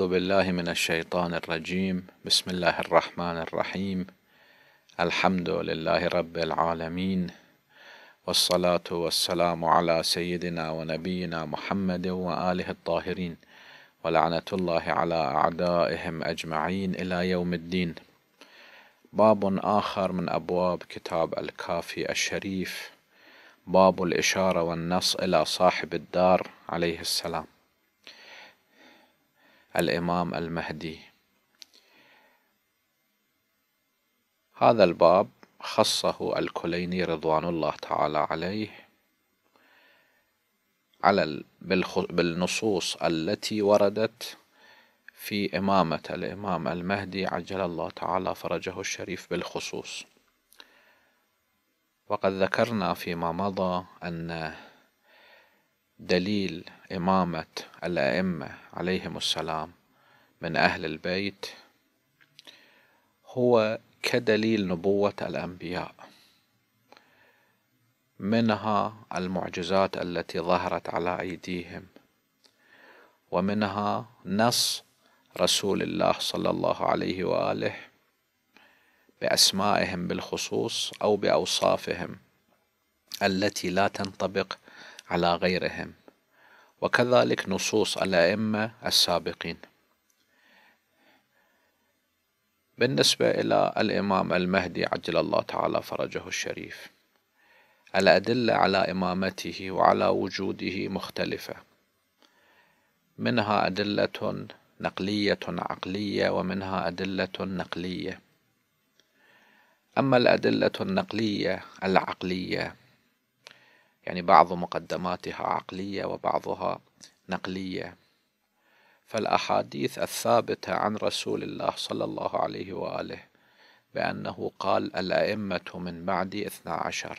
أعوذ بالله من الشيطان الرجيم بسم الله الرحمن الرحيم الحمد لله رب العالمين والصلاة والسلام على سيدنا ونبينا محمد وآله الطاهرين ولعنة الله على أعدائهم أجمعين إلى يوم الدين باب آخر من أبواب كتاب الكافي الشريف باب الإشارة والنص إلى صاحب الدار عليه السلام الإمام المهدي هذا الباب خصه الكليني رضوان الله تعالى عليه على بالنصوص التي وردت في إمامة الإمام المهدي عجل الله تعالى فرجه الشريف بالخصوص وقد ذكرنا فيما مضى أن دليل إمامة الأئمة عليهم السلام من أهل البيت هو كدليل نبوة الأنبياء منها المعجزات التي ظهرت على أيديهم ومنها نص رسول الله صلى الله عليه وآله بأسمائهم بالخصوص أو بأوصافهم التي لا تنطبق على غيرهم وكذلك نصوص الأئمة السابقين بالنسبة إلى الإمام المهدي عجل الله تعالى فرجه الشريف الأدلة على إمامته وعلى وجوده مختلفة منها أدلة نقلية عقلية ومنها أدلة نقلية أما الأدلة النقلية العقلية يعني بعض مقدماتها عقلية وبعضها نقلية فالأحاديث الثابتة عن رسول الله صلى الله عليه وآله بأنه قال الأئمة من بعدي اثنا عشر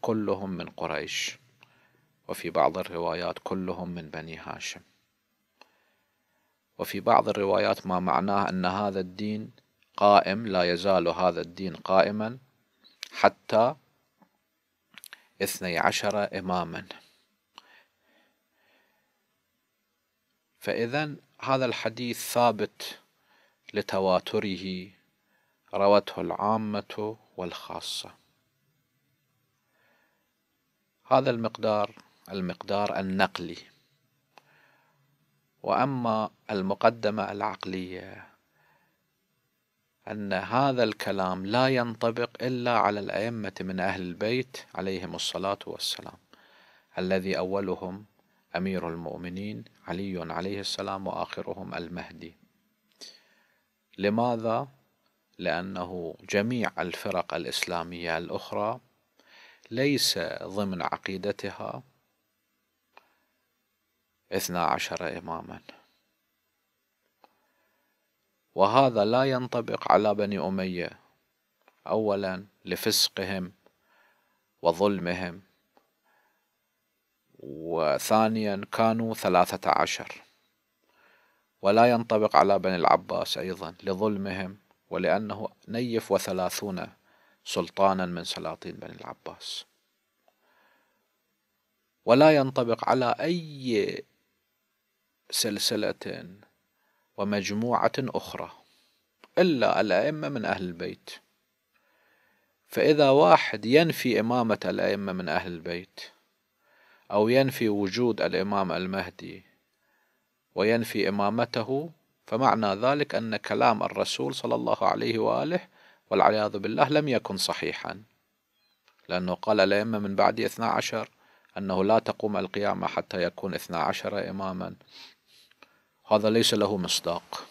كلهم من قريش وفي بعض الروايات كلهم من بني هاشم وفي بعض الروايات ما معناه أن هذا الدين قائم لا يزال هذا الدين قائما حتى اثني عشر إماما فإذا هذا الحديث ثابت لتواتره روته العامة والخاصة هذا المقدار المقدار النقلي وأما المقدمة العقلية أن هذا الكلام لا ينطبق إلا على الأئمة من أهل البيت عليهم الصلاة والسلام الذي أولهم أمير المؤمنين علي عليه السلام وآخرهم المهدي لماذا؟ لأنه جميع الفرق الإسلامية الأخرى ليس ضمن عقيدتها اثنا عشر إماماً وهذا لا ينطبق على بني أمية أولا لفسقهم وظلمهم وثانيا كانوا ثلاثة عشر ولا ينطبق على بني العباس أيضا لظلمهم ولأنه نيف وثلاثون سلطانا من سلاطين بني العباس ولا ينطبق على أي سلسلة ومجموعة أخرى إلا الأئمة من أهل البيت فإذا واحد ينفي إمامة الأئمة من أهل البيت أو ينفي وجود الإمام المهدي وينفي إمامته فمعنى ذلك أن كلام الرسول صلى الله عليه وآله والعياذ بالله لم يكن صحيحا لأنه قال الأئمة من بعد اثنا عشر أنه لا تقوم القيامة حتى يكون اثنا عشر إماما هذا ليس له مصداق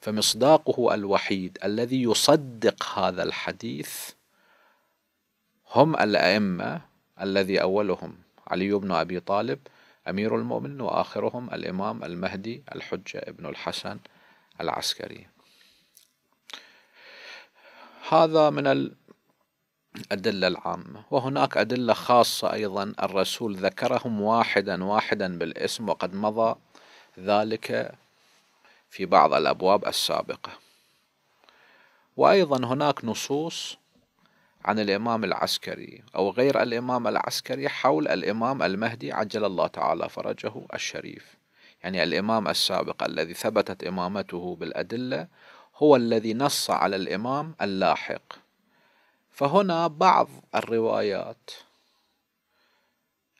فمصداقه الوحيد الذي يصدق هذا الحديث هم الأئمة الذي أولهم علي بن أبي طالب أمير المؤمنين وآخرهم الإمام المهدي الحجة ابن الحسن العسكري هذا من الأدلة العامة وهناك أدلة خاصة أيضا الرسول ذكرهم واحدا واحدا بالاسم وقد مضى ذلك في بعض الأبواب السابقة وأيضا هناك نصوص عن الإمام العسكري أو غير الإمام العسكري حول الإمام المهدي عجل الله تعالى فرجه الشريف يعني الإمام السابق الذي ثبتت إمامته بالأدلة هو الذي نص على الإمام اللاحق فهنا بعض الروايات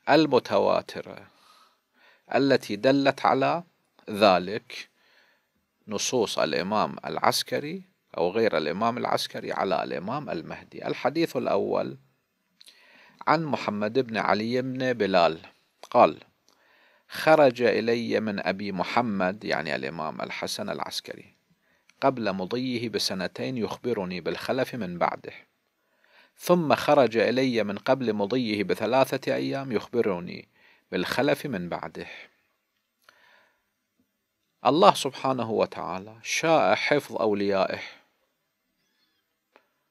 المتواتره التي دلت على ذلك نصوص الإمام العسكري أو غير الإمام العسكري على الإمام المهدي الحديث الأول عن محمد بن علي بن بلال قال خرج إلي من أبي محمد يعني الإمام الحسن العسكري قبل مضيه بسنتين يخبرني بالخلف من بعده ثم خرج إلي من قبل مضيه بثلاثة أيام يخبرني بالخلف من بعده الله سبحانه وتعالى شاء حفظ أوليائه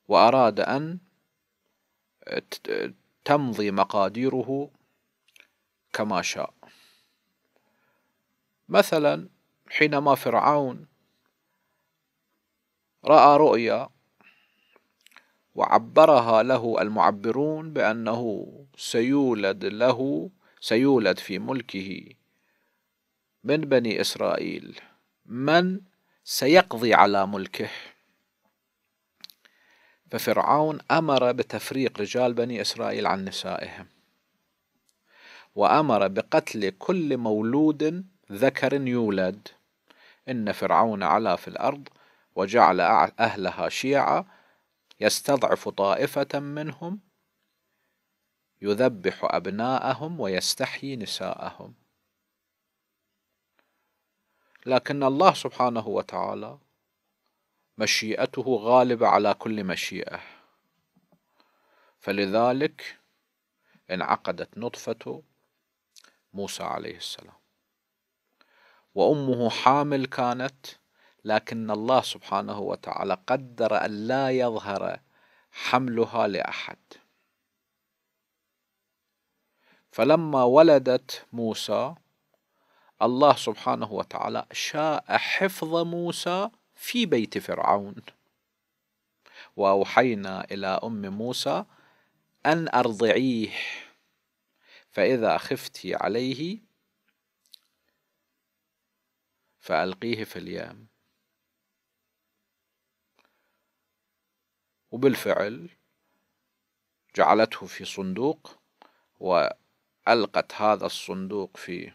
وأراد أن تمضي مقاديره كما شاء مثلا حينما فرعون رأى رؤيا وعبرها له المعبرون بأنه سيولد له سيولد في ملكه من بني إسرائيل من سيقضي على ملكه ففرعون أمر بتفريق رجال بني إسرائيل عن نسائهم وأمر بقتل كل مولود ذكر يولد إن فرعون علا في الأرض وجعل أهلها شيعا يستضعف طائفة منهم يذبح أبناءهم ويستحيي نساءهم لكن الله سبحانه وتعالى مشيئته غالبة على كل مشيئة فلذلك انعقدت نطفة موسى عليه السلام وأمه حامل كانت لكن الله سبحانه وتعالى قدر أن لا يظهر حملها لأحد فلما ولدت موسى الله سبحانه وتعالى شاء حفظ موسى في بيت فرعون واوحينا الى ام موسى ان ارضعيه فاذا خفت عليه فالقيه في اليام وبالفعل جعلته في صندوق و ألقت هذا الصندوق في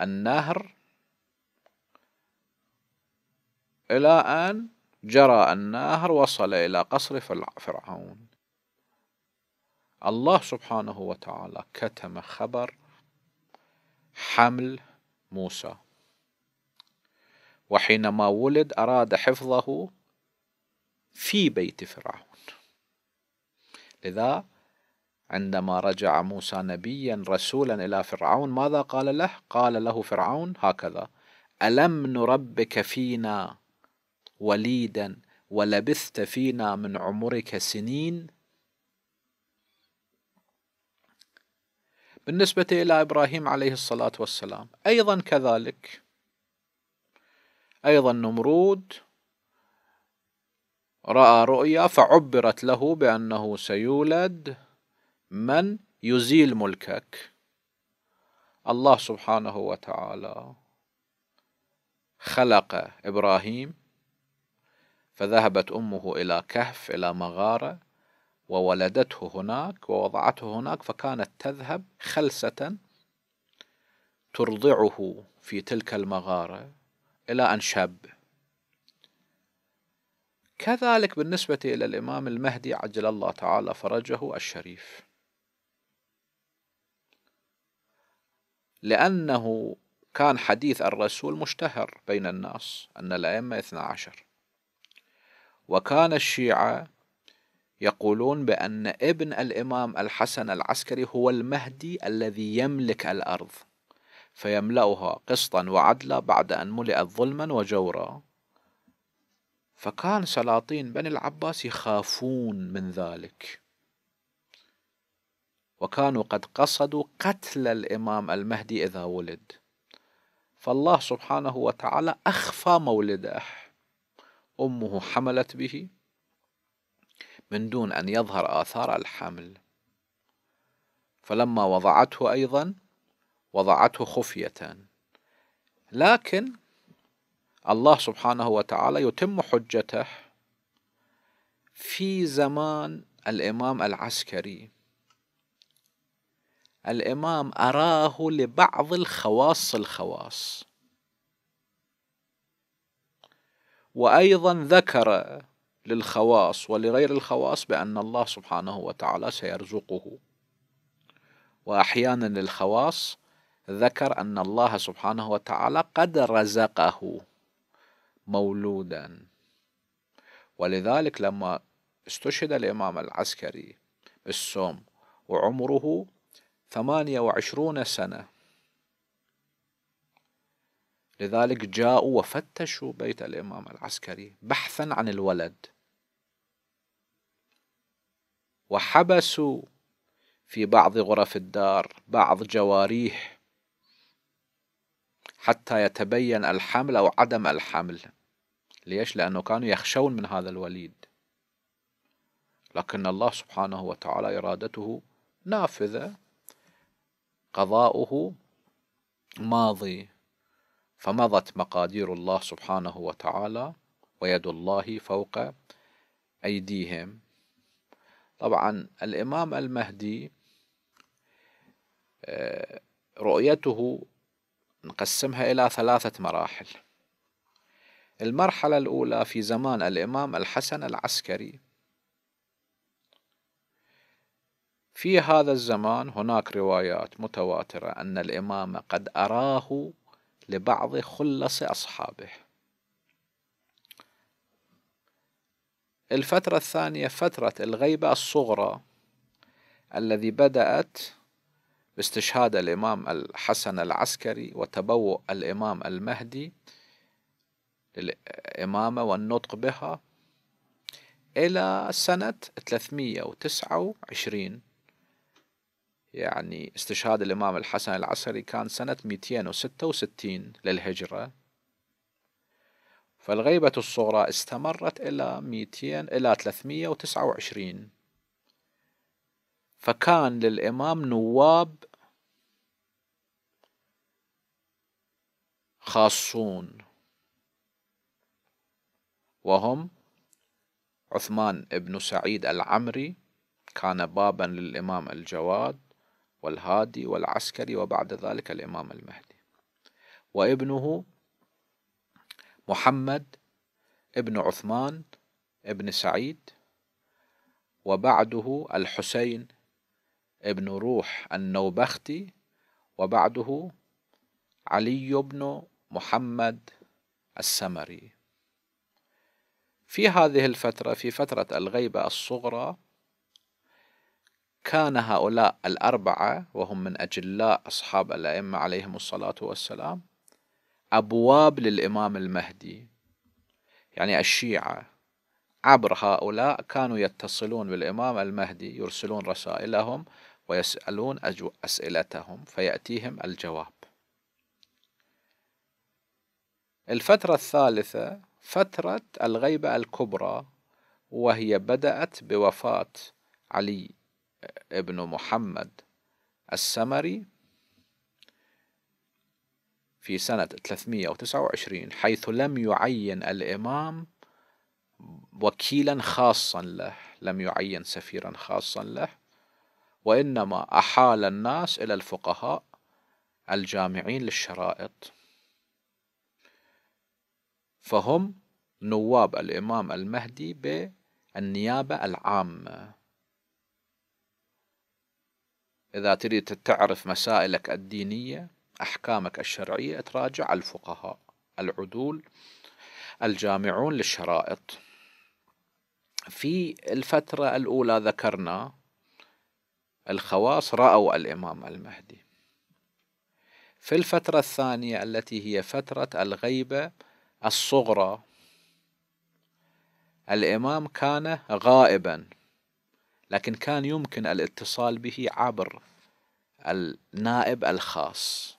النهر إلى أن جرى النهر وصل إلى قصر فرعون الله سبحانه وتعالى كتم خبر حمل موسى وحينما ولد أراد حفظه في بيت فرعون لذا عندما رجع موسى نبيا رسولا إلى فرعون ماذا قال له؟ قال له فرعون هكذا ألم نربك فينا وليدا ولبثت فينا من عمرك سنين بالنسبة إلى إبراهيم عليه الصلاة والسلام أيضا كذلك أيضا نمرود رأى رؤيا فعبرت له بأنه سيولد من يزيل ملكك الله سبحانه وتعالى خلق إبراهيم فذهبت أمه إلى كهف إلى مغارة وولدته هناك ووضعته هناك فكانت تذهب خلسة ترضعه في تلك المغارة إلى أن شاب كذلك بالنسبة إلى الإمام المهدي عجل الله تعالى فرجه الشريف لأنه كان حديث الرسول مشتهر بين الناس أن الأئمة اثنا عشر وكان الشيعة يقولون بأن ابن الإمام الحسن العسكري هو المهدي الذي يملك الأرض فيملأها قسطا وعدلا بعد أن ملئت ظلما وجورا فكان سلاطين بني العباس يخافون من ذلك وكانوا قد قصدوا قتل الإمام المهدي إذا ولد فالله سبحانه وتعالى أخفى مولده أمه حملت به من دون أن يظهر آثار الحمل فلما وضعته أيضا وضعته خفية لكن الله سبحانه وتعالى يتم حجته في زمان الإمام العسكري الإمام أراه لبعض الخواص الخواص وأيضا ذكر للخواص ولغير الخواص بأن الله سبحانه وتعالى سيرزقه وأحيانا للخواص ذكر أن الله سبحانه وتعالى قد رزقه مولودا ولذلك لما استشهد الإمام العسكري بالسوم وعمره ثمانية وعشرون سنة لذلك جاءوا وفتشوا بيت الإمام العسكري بحثا عن الولد وحبسوا في بعض غرف الدار بعض جواريه حتى يتبين الحمل أو عدم الحمل ليش؟ لأنه كانوا يخشون من هذا الوليد لكن الله سبحانه وتعالى إرادته نافذة قضاؤه ماضي فمضت مقادير الله سبحانه وتعالى ويد الله فوق أيديهم طبعا الإمام المهدي آه، رؤيته نقسمها إلى ثلاثة مراحل المرحلة الأولى في زمان الإمام الحسن العسكري في هذا الزمان هناك روايات متواترة أن الإمام قد أراه لبعض خلص أصحابه الفترة الثانية فترة الغيبة الصغرى الذي بدأت باستشهاد الإمام الحسن العسكري وتبوء الإمام المهدي للإمامة والنطق بها إلى سنة 329 يعني استشهاد الإمام الحسن العسكري كان سنة 266 للهجرة فالغيبة الصغرى استمرت إلى 200 إلى 329 فكان للإمام نواب خاصون وهم عثمان بن سعيد العمري كان بابا للإمام الجواد والهادي والعسكري وبعد ذلك الإمام المهدي وابنه محمد ابن عثمان ابن سعيد وبعده الحسين ابن روح النوبختي وبعده علي بن محمد السمري في هذه الفترة في فترة الغيبة الصغرى كان هؤلاء الأربعة وهم من أجلاء أصحاب الأئمة عليهم الصلاة والسلام أبواب للإمام المهدي يعني الشيعة عبر هؤلاء كانوا يتصلون بالإمام المهدي يرسلون رسائلهم ويسألون أسئلتهم فيأتيهم الجواب الفترة الثالثة فترة الغيبة الكبرى وهي بدأت بوفاة علي ابن محمد السمري في سنة 329 حيث لم يعين الإمام وكيلا خاصا له لم يعين سفيرا خاصا له وإنما أحال الناس إلى الفقهاء الجامعين للشرائط فهم نواب الإمام المهدي بالنيابة العامة إذا تريد تعرف مسائلك الدينية أحكامك الشرعية تراجع الفقهاء العدول الجامعون للشرائط في الفترة الأولى ذكرنا الخواص رأوا الإمام المهدي في الفترة الثانية التي هي فترة الغيبة الصغرى الإمام كان غائبا لكن كان يمكن الاتصال به عبر النائب الخاص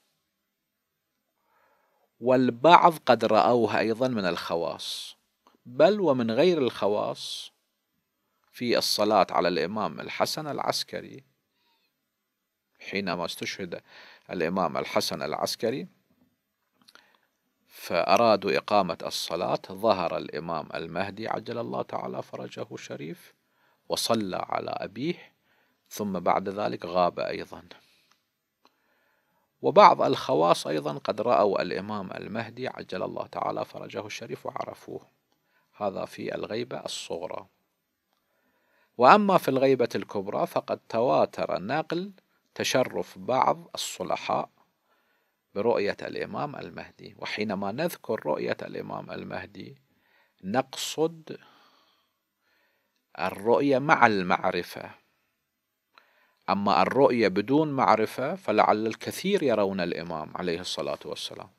والبعض قد رأوها أيضا من الخواص بل ومن غير الخواص في الصلاة على الإمام الحسن العسكري حينما استشهد الإمام الحسن العسكري فأرادوا إقامة الصلاة ظهر الإمام المهدي عجل الله تعالى فرجه الشريف وصلى على أبيه ثم بعد ذلك غاب أيضا وبعض الخواص أيضا قد رأوا الإمام المهدي عجل الله تعالى فرجه الشريف وعرفوه هذا في الغيبة الصغرى وأما في الغيبة الكبرى فقد تواتر نقل تشرف بعض الصلحاء برؤية الإمام المهدي وحينما نذكر رؤية الإمام المهدي نقصد الرؤية مع المعرفة أما الرؤية بدون معرفة فلعل الكثير يرون الإمام عليه الصلاة والسلام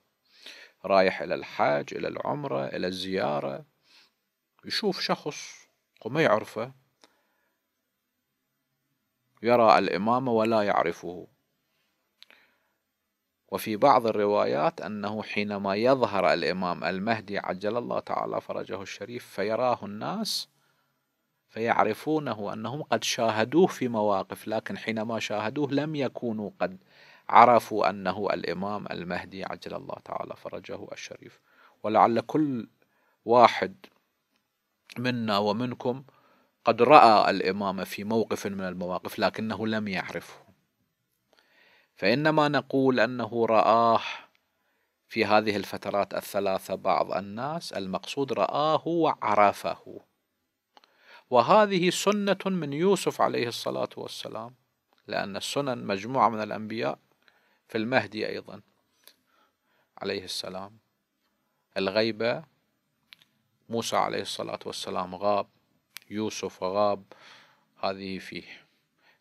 رايح إلى الحاج إلى العمرة إلى الزيارة يشوف شخص وما يعرفه يرى الإمام ولا يعرفه وفي بعض الروايات أنه حينما يظهر الإمام المهدي عجل الله تعالى فرجه الشريف فيراه الناس فيعرفونه أنهم قد شاهدوه في مواقف لكن حينما شاهدوه لم يكونوا قد عرفوا أنه الإمام المهدي عجل الله تعالى فرجه الشريف ولعل كل واحد منا ومنكم قد رأى الإمام في موقف من المواقف لكنه لم يعرفه فإنما نقول أنه رآه في هذه الفترات الثلاثة بعض الناس المقصود رآه وعرفه وهذه سنة من يوسف عليه الصلاة والسلام لأن السنن مجموعة من الأنبياء في المهدي أيضا عليه السلام الغيبة موسى عليه الصلاة والسلام غاب يوسف غاب هذه فيه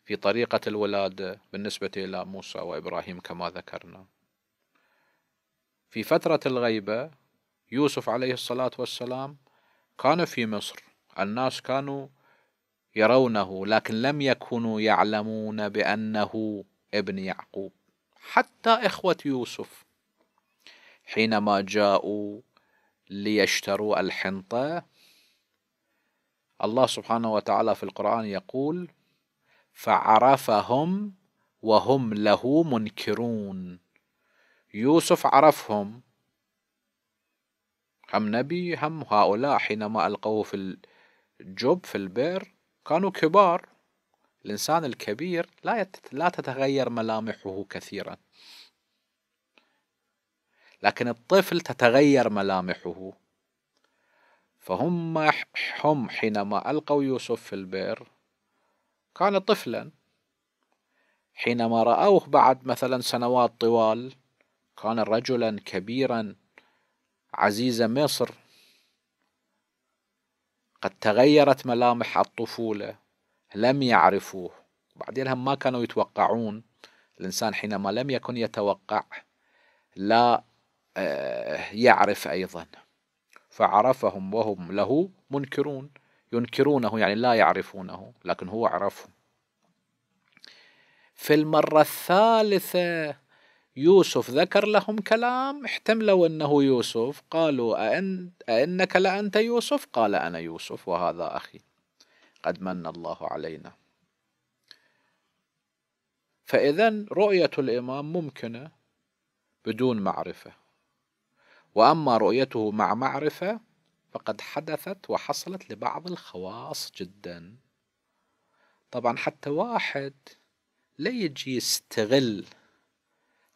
في طريقة الولادة بالنسبة إلى موسى وإبراهيم كما ذكرنا في فترة الغيبة يوسف عليه الصلاة والسلام كان في مصر الناس كانوا يرونه لكن لم يكونوا يعلمون بأنه ابن يعقوب حتى إخوة يوسف حينما جاءوا ليشتروا الحنطة الله سبحانه وتعالى في القرآن يقول فعرفهم وهم له منكرون يوسف عرفهم هم نبي هم هؤلاء حينما ألقوه في جوب في البئر كانوا كبار الإنسان الكبير لا لا تتغير ملامحه كثيرا لكن الطفل تتغير ملامحه فهم هم حينما ألقوا يوسف في البئر كان طفلا حينما رأوه بعد مثلا سنوات طوال كان رجلا كبيرا عزيز مصر قد تغيرت ملامح الطفولة لم يعرفوه بعدين هم ما كانوا يتوقعون الإنسان حينما لم يكن يتوقع لا آه، يعرف أيضا فعرفهم وهم له منكرون ينكرونه يعني لا يعرفونه لكن هو عرفهم في المرة الثالثة يوسف ذكر لهم كلام احتملوا أنه يوسف قالوا أأن أأنك لأنت يوسف قال أنا يوسف وهذا أخي قد من الله علينا فإذا رؤية الإمام ممكنة بدون معرفة وأما رؤيته مع معرفة فقد حدثت وحصلت لبعض الخواص جدا طبعا حتى واحد لا يجي يستغل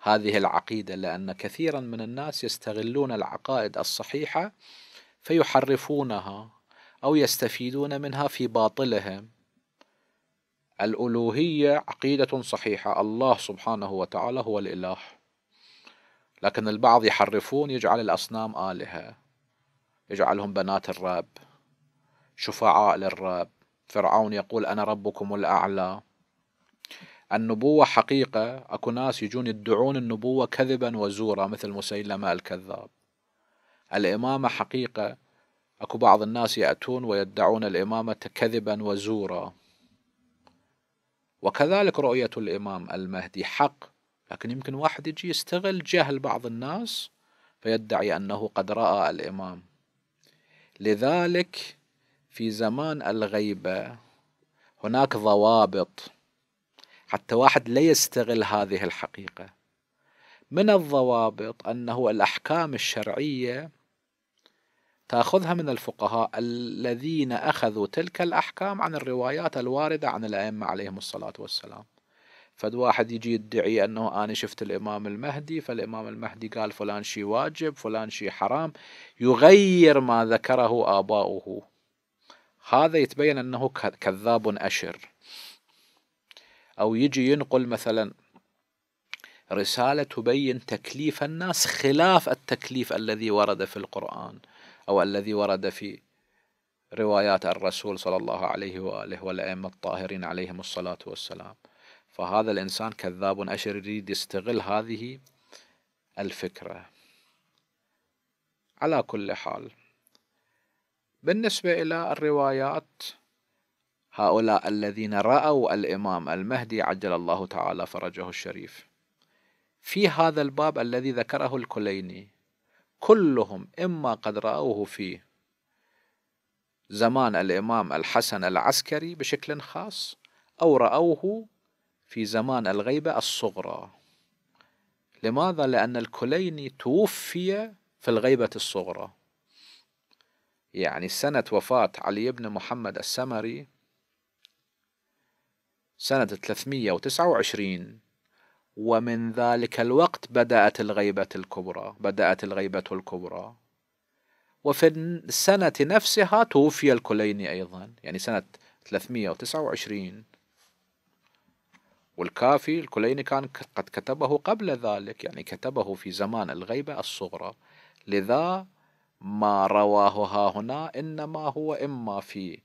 هذه العقيدة لأن كثيرا من الناس يستغلون العقائد الصحيحة فيحرفونها أو يستفيدون منها في باطلهم الألوهية عقيدة صحيحة الله سبحانه وتعالى هو الإله لكن البعض يحرفون يجعل الأصنام آلهة يجعلهم بنات الرب شفعاء للرب فرعون يقول أنا ربكم الأعلى النبوة حقيقة أكو ناس يجون يدعون النبوة كذبا وزورا مثل مسيلمة الكذاب الإمامة حقيقة أكو بعض الناس يأتون ويدعون الإمامة كذبا وزورا وكذلك رؤية الإمام المهدي حق لكن يمكن واحد يجي يستغل جهل بعض الناس فيدعي أنه قد رأى الإمام لذلك في زمان الغيبة هناك ضوابط حتى واحد لا يستغل هذه الحقيقة من الضوابط أنه الأحكام الشرعية تأخذها من الفقهاء الذين أخذوا تلك الأحكام عن الروايات الواردة عن الأئمة عليهم الصلاة والسلام فد واحد يجي يدعي انه انا شفت الامام المهدي فالامام المهدي قال فلان شيء واجب فلان شيء حرام يغير ما ذكره اباؤه هذا يتبين انه كذاب اشر أو يجي ينقل مثلا رسالة تبين تكليف الناس خلاف التكليف الذي ورد في القرآن أو الذي ورد في روايات الرسول صلى الله عليه وآله والأئمة الطاهرين عليهم الصلاة والسلام فهذا الإنسان كذاب أشر يريد يستغل هذه الفكرة على كل حال بالنسبة إلى الروايات هؤلاء الذين رأوا الإمام المهدي عجل الله تعالى فرجه الشريف في هذا الباب الذي ذكره الكليني كلهم إما قد رأوه في زمان الإمام الحسن العسكري بشكل خاص أو رأوه في زمان الغيبة الصغرى لماذا؟ لأن الكليني توفي في الغيبة الصغرى يعني سنة وفاة علي بن محمد السمري سنة 329 ومن ذلك الوقت بدأت الغيبة الكبرى بدأت الغيبة الكبرى وفي السنة نفسها توفي الكليني أيضا يعني سنة 329 والكافي الكليني كان قد كتبه قبل ذلك يعني كتبه في زمان الغيبة الصغرى لذا ما رواه ها هنا إنما هو إما في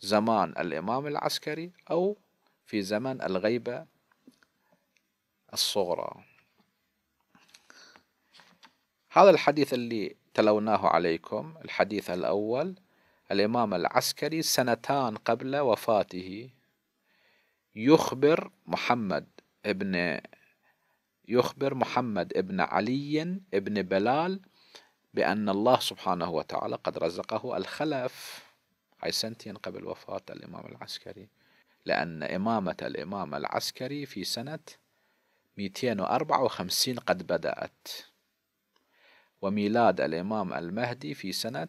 زمان الإمام العسكري أو في زمن الغيبة الصغرى هذا الحديث اللي تلوناه عليكم الحديث الأول الإمام العسكري سنتان قبل وفاته يخبر محمد ابن يخبر محمد ابن علي ابن بلال بأن الله سبحانه وتعالى قد رزقه الخلف هاي سنتين قبل وفاة الإمام العسكري لأن إمامة الإمام العسكري في سنة 254 قد بدأت وميلاد الإمام المهدي في سنة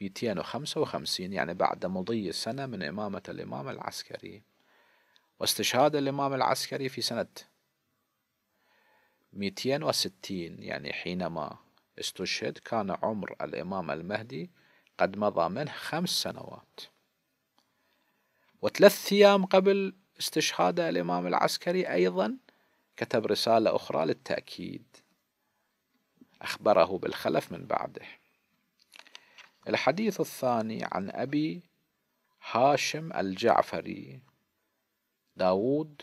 255 يعني بعد مضي سنة من إمامة الإمام العسكري واستشهاد الإمام العسكري في سنة 260 يعني حينما استشهد كان عمر الإمام المهدي قد مضى منه خمس سنوات وثلاث أيام قبل استشهاد الإمام العسكري أيضا كتب رسالة أخرى للتأكيد أخبره بالخلف من بعده الحديث الثاني عن أبي هاشم الجعفري داود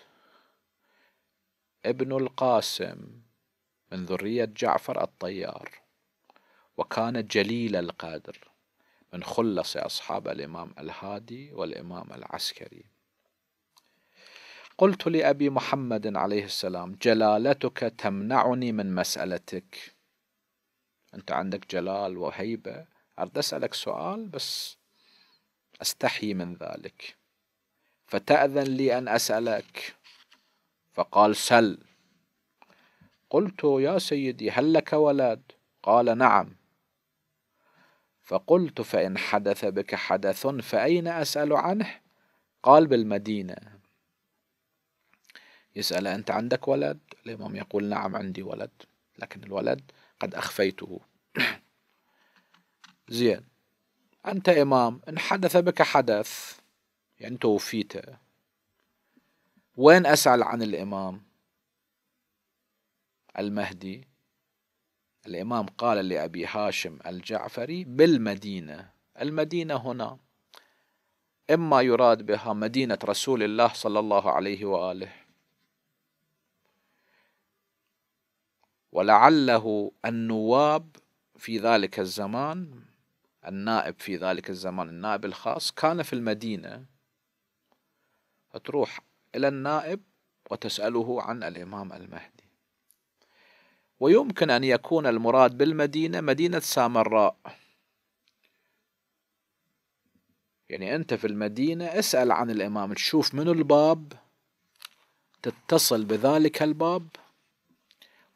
ابن القاسم من ذرية جعفر الطيار وكان جليل القدر من خلص أصحاب الإمام الهادي والإمام العسكري قلت لأبي محمد عليه السلام جلالتك تمنعني من مسألتك أنت عندك جلال وهيبة أرد أسألك سؤال بس أستحي من ذلك فتأذن لي أن أسألك فقال سل قلت يا سيدي هل لك ولد قال نعم فقلت فإن حدث بك حدث فأين أسأل عنه قال بالمدينة يسأل أنت عندك ولد الإمام يقول نعم عندي ولد لكن الولد قد أخفيته زين أنت إمام إن حدث بك حدث يعني توفيت وين أسأل عن الإمام المهدي الإمام قال لأبي هاشم الجعفري بالمدينة المدينة هنا إما يراد بها مدينة رسول الله صلى الله عليه وآله ولعله النواب في ذلك الزمان النائب في ذلك الزمان النائب الخاص كان في المدينة تروح إلى النائب وتسأله عن الإمام المهدي ويمكن أن يكون المراد بالمدينة مدينة سامراء يعني أنت في المدينة اسأل عن الإمام تشوف من الباب تتصل بذلك الباب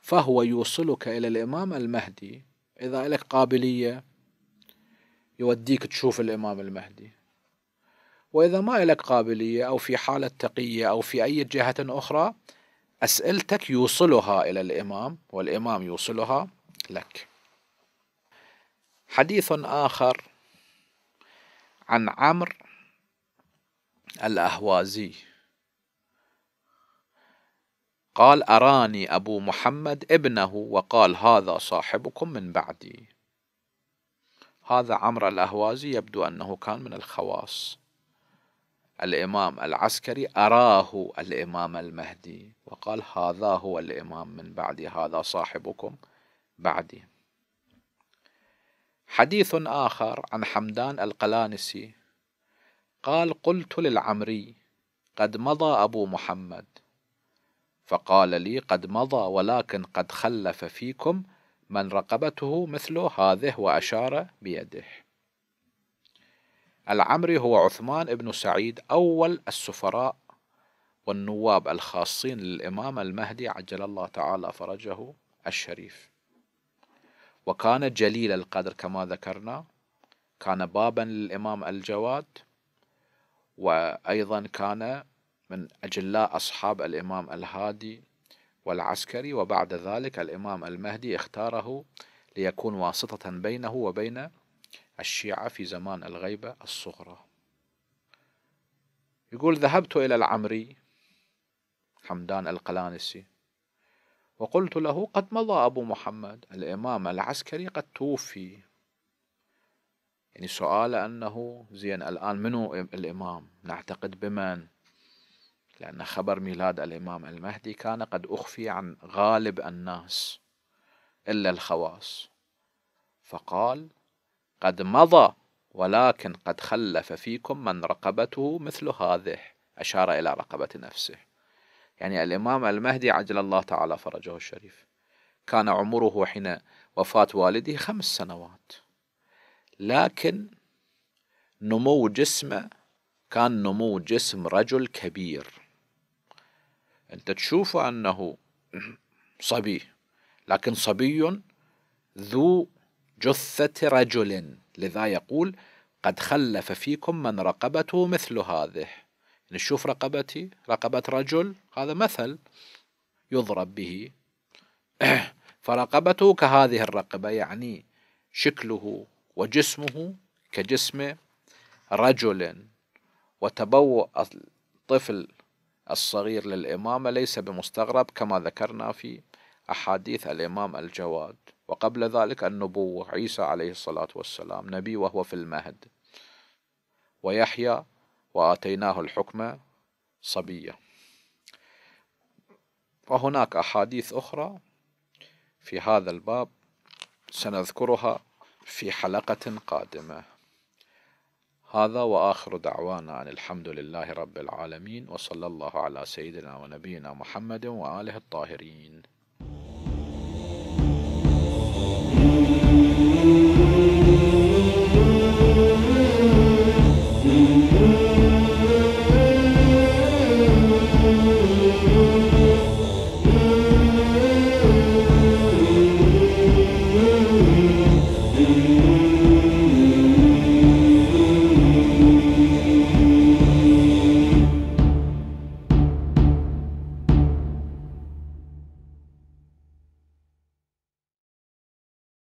فهو يوصلك إلى الإمام المهدي إذا لك قابلية يوديك تشوف الإمام المهدي وإذا ما لك قابلية أو في حالة تقية أو في أي جهة أخرى أسئلتك يوصلها إلى الإمام والإمام يوصلها لك حديث آخر عن عمرو الأهوازي قال أراني أبو محمد ابنه وقال هذا صاحبكم من بعدي هذا عمرو الأهوازي يبدو أنه كان من الخواص الإمام العسكري أراه الإمام المهدي وقال هذا هو الإمام من بعدي هذا صاحبكم بعدي حديث آخر عن حمدان القلانسي قال قلت للعمري قد مضى أبو محمد فقال لي قد مضى ولكن قد خلف فيكم من رقبته مثل هذه وأشار بيده العمري هو عثمان بن سعيد أول السفراء والنواب الخاصين للإمام المهدي عجل الله تعالى فرجه الشريف وكان جليل القدر كما ذكرنا كان بابا للإمام الجواد وأيضا كان من أجلاء أصحاب الإمام الهادي والعسكري وبعد ذلك الإمام المهدي اختاره ليكون واسطة بينه وبين الشيعة في زمان الغيبة الصغرى يقول ذهبت إلى العمري حمدان القلانسي وقلت له قد مضى أبو محمد الإمام العسكري قد توفي يعني سؤال أنه زين الآن منو الإمام نعتقد بمن لأن خبر ميلاد الإمام المهدي كان قد أخفي عن غالب الناس إلا الخواص فقال قد مضى ولكن قد خلف فيكم من رقبته مثل هذه أشار إلى رقبة نفسه يعني الإمام المهدي عجل الله تعالى فرجه الشريف كان عمره حين وفاة والده خمس سنوات لكن نمو جسمه كان نمو جسم رجل كبير أنت تشوف أنه صبي لكن صبي ذو جثة رجل لذا يقول قد خلف فيكم من رقبته مثل هذه نشوف يعني رقبتي رقبة رجل هذا مثل يضرب به فرقبته كهذه الرقبة يعني شكله وجسمه كجسم رجل وتبوء الطفل الصغير للإمامة ليس بمستغرب كما ذكرنا في أحاديث الإمام الجواد وقبل ذلك النبوة عيسى عليه الصلاة والسلام نبي وهو في المهد ويحيى وآتيناه الحكم صبية وهناك أحاديث أخرى في هذا الباب سنذكرها في حلقة قادمة هذا وآخر دعوانا أن الحمد لله رب العالمين وصلى الله على سيدنا ونبينا محمد وآله الطاهرين